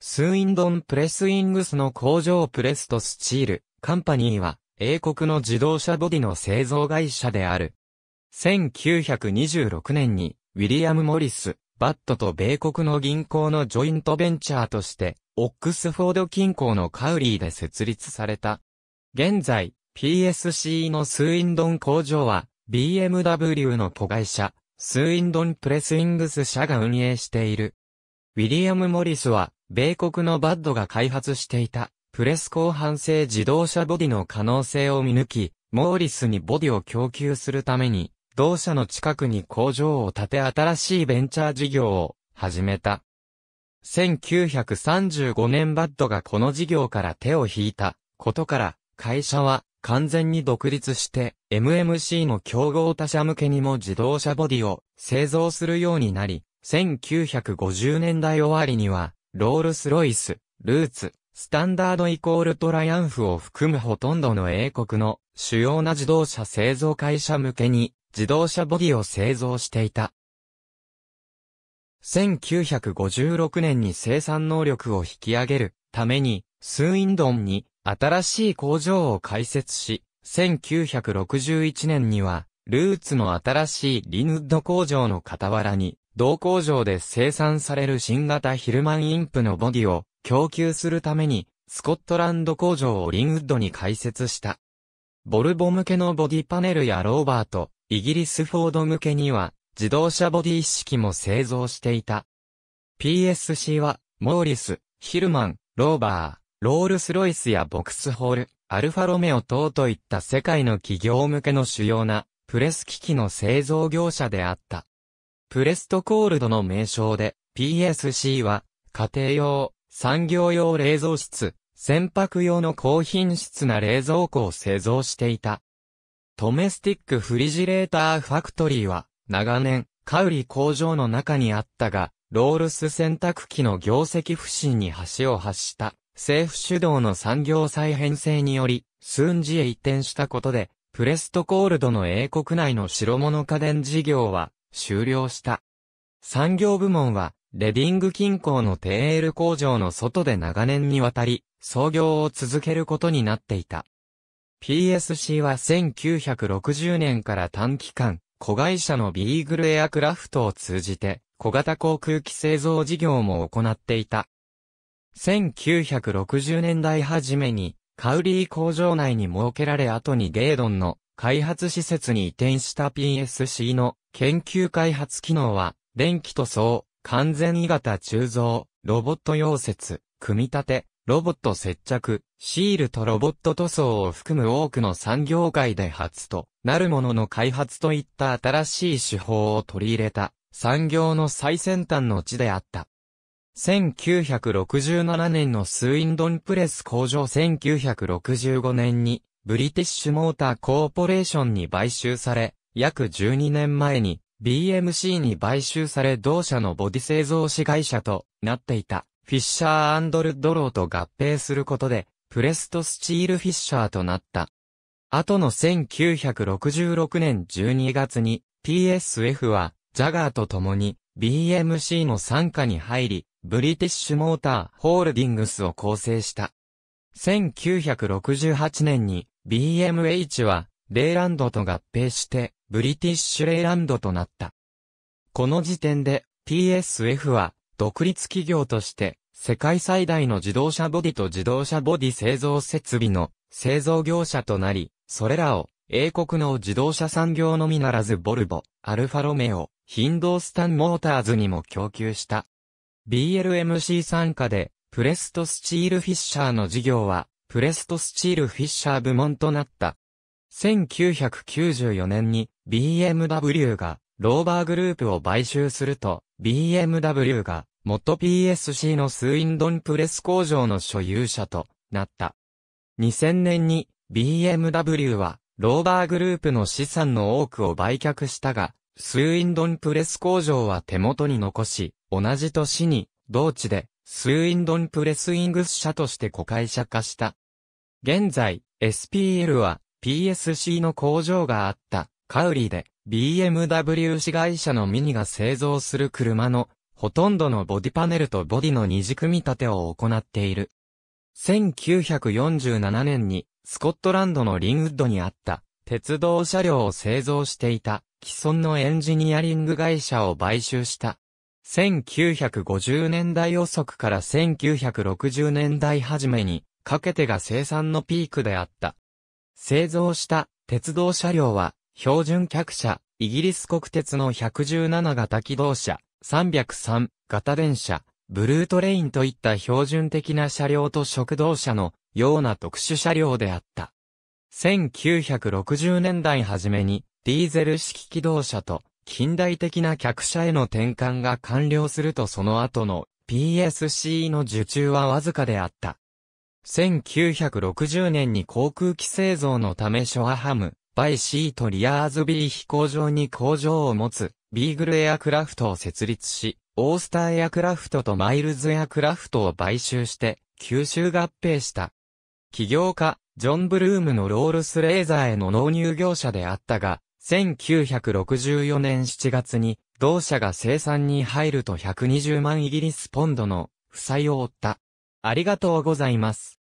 スインドンプレスイングスの工場プレストスチール、カンパニーは、英国の自動車ボディの製造会社である。1926年に、ウィリアム・モリス、バットと米国の銀行のジョイントベンチャーとして、オックスフォード近郊のカウリーで設立された。現在、PSC のスインドン工場は、BMW の子会社、スインドンプレスイングス社が運営している。ウィリアム・モリスは、米国のバッドが開発していた、プレス後半性自動車ボディの可能性を見抜き、モーリスにボディを供給するために、同社の近くに工場を建て新しいベンチャー事業を始めた。1935年バッドがこの事業から手を引いたことから、会社は完全に独立して MMC の競合他社向けにも自動車ボディを製造するようになり、1950年代終わりにはロールス・ロイス、ルーツ、スタンダードイコールトライアンフを含むほとんどの英国の主要な自動車製造会社向けに自動車ボディを製造していた。1956年に生産能力を引き上げるためにスーインドンに新しい工場を開設し、1961年にはルーツの新しいリヌッド工場の傍らに同工場で生産される新型ヒルマンインプのボディを供給するために、スコットランド工場をリンウッドに開設した。ボルボ向けのボディパネルやローバーと、イギリスフォード向けには、自動車ボディ一式も製造していた。PSC は、モーリス、ヒルマン、ローバー、ロールスロイスやボクスホール、アルファロメオ等といった世界の企業向けの主要なプレス機器の製造業者であった。プレストコールドの名称で、PSC は、家庭用、産業用冷蔵室、船舶用の高品質な冷蔵庫を製造していた。トメスティックフリジレーターファクトリーは、長年、カウリ工場の中にあったが、ロールス洗濯機の業績不振に橋を発した、政府主導の産業再編成により、寸時へ移転したことで、プレストコールドの英国内の白物家電事業は、終了した。産業部門は、レディング近郊のテール工場の外で長年にわたり、創業を続けることになっていた。PSC は1960年から短期間、子会社のビーグルエアクラフトを通じて、小型航空機製造事業も行っていた。1960年代初めに、カウリー工場内に設けられ後にゲイドンの開発施設に移転した PSC の研究開発機能は、電気塗装、完全鋳型鋳造、ロボット溶接、組み立て、ロボット接着、シールとロボット塗装を含む多くの産業界で初となるものの開発といった新しい手法を取り入れた産業の最先端の地であった。1967年のスウィンドンプレス工場1965年にブリティッシュモーターコーポレーションに買収され、約12年前に BMC に買収され同社のボディ製造子会社となっていたフィッシャールドローと合併することでプレストスチールフィッシャーとなった。後の1966年12月に PSF はジャガーと共に BMC の参加に入りブリティッシュモーターホールディングスを構成した。1968年に BMH はレイランドと合併してブリティッシュレイランドとなった。この時点で PSF は独立企業として世界最大の自動車ボディと自動車ボディ製造設備の製造業者となり、それらを英国の自動車産業のみならずボルボ、アルファロメオ、ヒンドースタンモーターズにも供給した。BLMC 参加でプレストスチールフィッシャーの事業はプレストスチールフィッシャー部門となった。1994年に BMW がローバーグループを買収すると、BMW が元 PSC のスインドンプレス工場の所有者となった。2000年に BMW はローバーグループの資産の多くを売却したが、スインドンプレス工場は手元に残し、同じ年に同地でスインドンプレスイングス社として子会社化した。現在、SPL は PSC の工場があった、カウリーで BMW 市会社のミニが製造する車のほとんどのボディパネルとボディの二次組み立てを行っている。1947年にスコットランドのリンウッドにあった鉄道車両を製造していた既存のエンジニアリング会社を買収した。1950年代遅くから1960年代初めにかけてが生産のピークであった製造した鉄道車両は、標準客車、イギリス国鉄の117型機動車、303型電車、ブルートレインといった標準的な車両と食堂車のような特殊車両であった。1960年代初めにディーゼル式機動車と近代的な客車への転換が完了するとその後の PSC の受注はわずかであった。1960年に航空機製造のためショアハム、バイシートリアーズビー飛行場に工場を持つ、ビーグルエアクラフトを設立し、オースターエアクラフトとマイルズエアクラフトを買収して、吸収合併した。起業家、ジョン・ブルームのロールスレーザーへの納入業者であったが、1964年7月に、同社が生産に入ると120万イギリスポンドの負債を負った。ありがとうございます。